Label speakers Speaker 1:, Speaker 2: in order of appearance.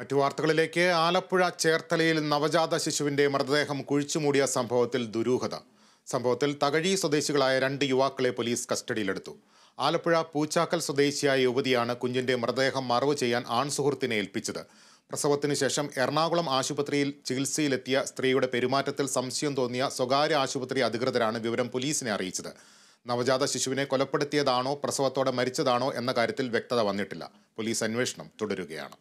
Speaker 1: മറ്റു വാർത്തകളിലേക്ക് ആലപ്പുഴ ചേർത്തലയിൽ നവജാത ശിശുവിന്റെ മൃതദേഹം കുഴിച്ചുമൂടിയ സംഭവത്തിൽ ദുരൂഹത സംഭവത്തിൽ തകഴി സ്വദേശികളായ രണ്ട് യുവാക്കളെ പോലീസ് കസ്റ്റഡിയിലെടുത്തു ആലപ്പുഴ പൂച്ചാക്കൽ സ്വദേശിയായ യുവതിയാണ് കുഞ്ഞിന്റെ മൃതദേഹം മറവ് ചെയ്യാൻ ആൺസുഹൃത്തിനെ ഏൽപ്പിച്ചത് പ്രസവത്തിനു ശേഷം എറണാകുളം ആശുപത്രിയിൽ ചികിത്സയിലെത്തിയ സ്ത്രീയുടെ പെരുമാറ്റത്തിൽ സംശയം തോന്നിയ സ്വകാര്യ ആശുപത്രി അധികൃതരാണ് വിവരം പോലീസിനെ അറിയിച്ചത് നവജാത ശിശുവിനെ കൊലപ്പെടുത്തിയതാണോ പ്രസവത്തോടെ മരിച്ചതാണോ എന്ന കാര്യത്തിൽ വ്യക്തത വന്നിട്ടില്ല പോലീസ് അന്വേഷണം തുടരുകയാണ്